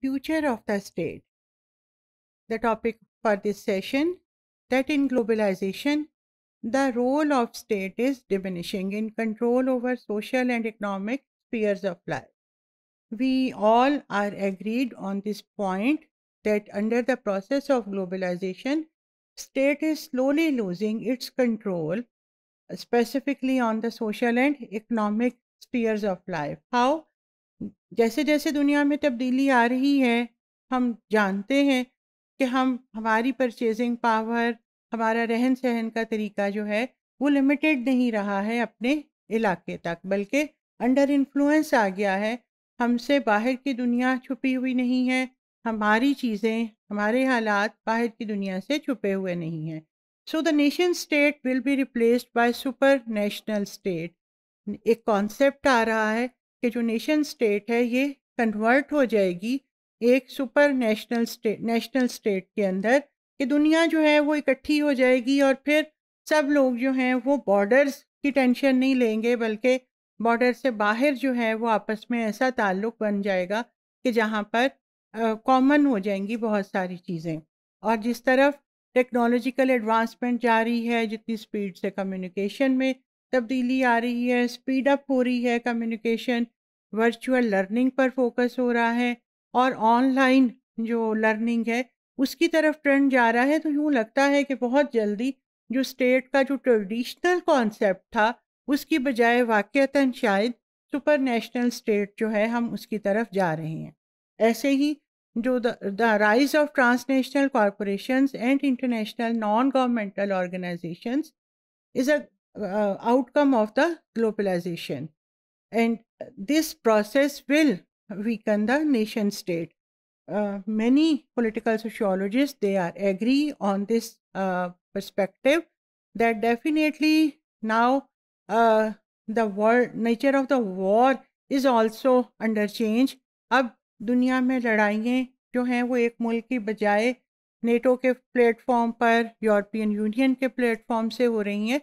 future of the state. The topic for this session that in globalization, the role of state is diminishing in control over social and economic spheres of life. We all are agreed on this point that under the process of globalization, state is slowly losing its control specifically on the social and economic spheres of life. How? जैसे जैसे दुनिया में तब्दीली आ रही है हम जानते हैं कि हम हमारी परचेजिंग पावर हमारा रहन सहन का तरीका जो है वो लिमिटेड नहीं रहा है अपने इलाके तक बल्कि अंडर इन्फ्लुएंस आ गया है हमसे बाहर की दुनिया छुपी हुई नहीं है हमारी चीज़ें हमारे हालात बाहर की दुनिया से छुपे हुए नहीं हैं so the nation state will be replaced by super national state एक कॉन्सेप्ट आ रहा है कि जो नेशन स्टेट है ये कन्वर्ट हो जाएगी एक super national state national state के अंदर कि दुनिया जो है वो इकट्ठी हो जाएगी और फिर सब लोग जो हैं वो बॉर्डर्स की टेंशन नहीं लेंगे बल्कि बॉर्डर से बाहर जो है वो आपस में ऐसा ताल्लुक बन जाएगा कि जहाँ पर कॉमन हो जाएंगी बहुत सारी चीज़ें और जिस तरफ टेक्नोलॉजिकल एडवांसमेंट जा रही है जितनी स्पीड से कम्युनिकेशन में तब्दीली आ रही है स्पीड अप हो रही है कम्युनिकेशन वर्चुअल लर्निंग पर फोकस हो रहा है और ऑनलाइन जो लर्निंग है उसकी तरफ ट्रेंड जा रहा है तो यूँ लगता है कि बहुत जल्दी जो स्टेट का जो ट्रेडिशनल कॉन्सेप्ट था उसकी बजाय वाक़ता शायद सुपर नेशनल स्टेट जो है हम उसकी तरफ जा रहे हैं ऐसे ही जो the rise of transnational corporation and international non governmental organization is a uh, outcome of the globalization. And this process will weaken the nation state. Uh, many political sociologists, they are agree on this uh, perspective that definitely now uh, the world nature of the war is also under change ab duniya mein लड़ाइयाँ jo hain wo ek mulk ki bajaye NATO के platform पर European Union के platform से हो रही हैं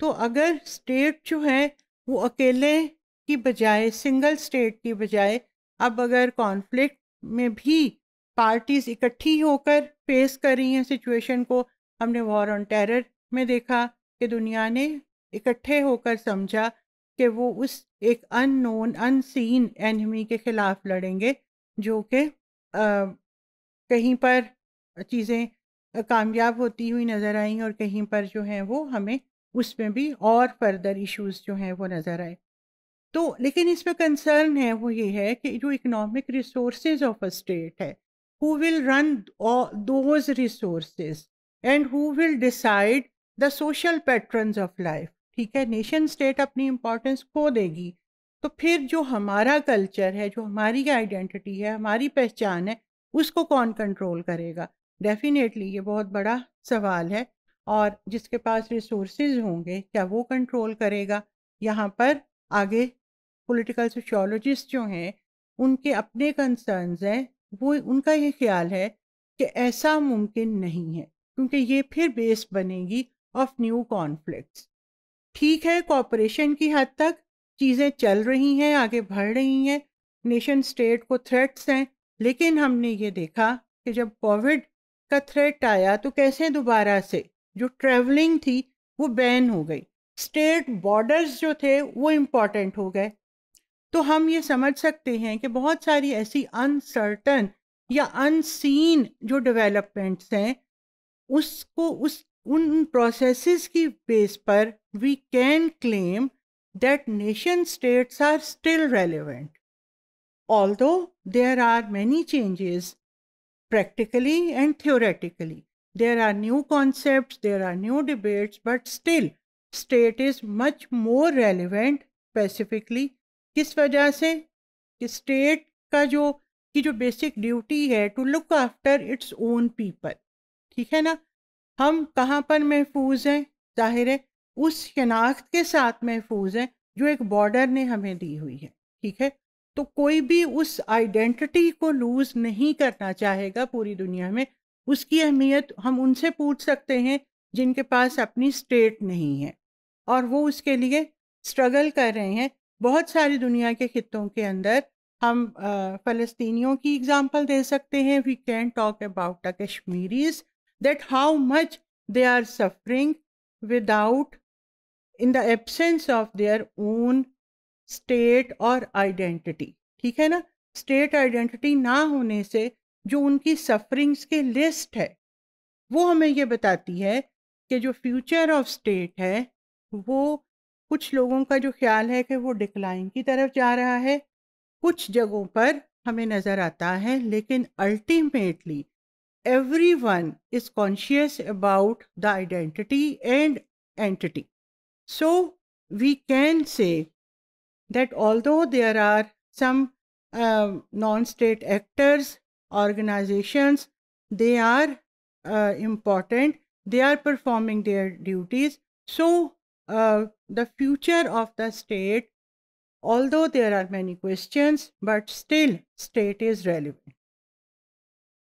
तो अगर स्टेट जो है वो अकेले की बजाय सिंगल स्टेट की बजाय अब अगर कॉन्फ्लिक्ट में भी पार्टीज इकट्ठी होकर फेस कर रही हैं सिचुएशन को हमने वॉर ऑन टेरर में देखा कि दुनिया ने इकट्ठे होकर समझा कि वो उस एक अननोन अनसीन एनिमी के ख़िलाफ़ लड़ेंगे जो कि कहीं पर चीज़ें कामयाब होती हुई नज़र आई और कहीं पर जो हैं वो हमें उसमें भी और फर्दर इश्यूज जो हैं वो नज़र आए तो लेकिन इसमें कंसर्न है वो ये है कि जो economic resource of a state है who will run those resource and who will decide the social pattern of life ठीक है नेशन स्टेट अपनी इम्पोर्टेंस खो देगी तो फिर जो हमारा कल्चर है जो हमारी आइडेंटिटी है हमारी पहचान है उसको कौन कंट्रोल करेगा डेफिनेटली ये बहुत बड़ा सवाल है और जिसके पास रिसोर्सेज होंगे क्या वो कंट्रोल करेगा यहाँ पर आगे पॉलिटिकल सोशोलॉजिस्ट जो हैं उनके अपने कंसर्न्स हैं वो उनका ये ख्याल है कि ऐसा मुमकिन नहीं है क्योंकि ये फिर बेस बनेगी ऑफ न्यू कॉन्फ्लिक्ट्स ठीक है कॉपरेशन की हद तक चीज़ें चल रही हैं आगे बढ़ रही हैं नेशन स्टेट को थ्रेट्स हैं लेकिन हमने ये देखा कि जब कोविड का थ्रेट आया तो कैसे दोबारा से जो ट्रैवलिंग थी वो बैन हो गई स्टेट बॉर्डर्स जो थे वो इम्पॉर्टेंट हो गए तो हम ये समझ सकते हैं कि बहुत सारी ऐसी अनसर्टन या अनसीन जो डेवलपमेंट्स हैं उसको उस उन प्रोसेसेस की बेस पर we can claim nation states are still relevant although there are many changes practically and theoretically There are new concepts, there are new debates, but still state is much more relevant specifically. किस वजह से कि state का जो की जो basic duty है to look after its own people ठीक है ना हम कहाँ पर महफूज हैं जाहिर है उस शनाख्त के साथ महफूज हैं जो एक बॉर्डर ने हमें दी हुई है ठीक है तो कोई भी उस आइडेंटिटी को लूज़ नहीं करना चाहेगा पूरी दुनिया में उसकी अहमियत हम उनसे पूछ सकते हैं जिनके पास अपनी स्टेट नहीं है और वो उसके लिए स्ट्रगल कर रहे हैं बहुत सारी दुनिया के खितों के अंदर हम फलस्तियों की एग्जांपल दे सकते हैं we can talk about the Kashmiris that how much they are suffering without in the absence of their own state और आइडेंटिटी ठीक है ना स्टेट आइडेंटिटी ना होने से जो उनकी सफरिंग्स के लिस्ट है वो हमें ये बताती है कि जो फ्यूचर ऑफ स्टेट है वो कुछ लोगों का जो ख्याल है कि वो डिक्लाइन की तरफ जा रहा है कुछ जगहों पर हमें नज़र आता है लेकिन ultimately every one is conscious about the identity and entity so we can say that although there are some non state actors organizations they are uh, important they are performing their duties so uh, the future of the state although there are many questions but still state is relevant